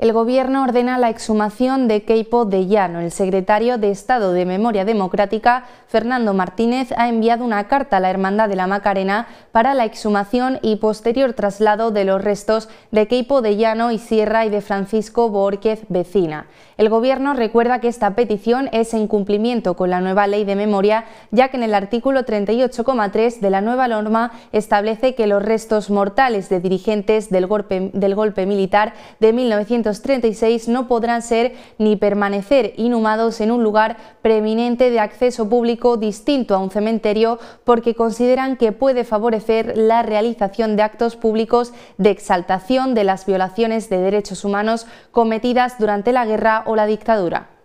El gobierno ordena la exhumación de Keipo de Llano. El secretario de Estado de Memoria Democrática, Fernando Martínez, ha enviado una carta a la Hermandad de la Macarena para la exhumación y posterior traslado de los restos de Keipo de Llano y Sierra y de Francisco Borquez Vecina. El gobierno recuerda que esta petición es en cumplimiento con la nueva ley de memoria, ya que en el artículo 38,3 de la nueva norma establece que los restos mortales de dirigentes del golpe, militar de 1936. 36 no podrán ser ni permanecer inhumados en un lugar preeminente de acceso público distinto a un cementerio porque consideran que puede favorecer la realización de actos públicos de exaltación de las violaciones de derechos humanos cometidas durante la guerra o la dictadura.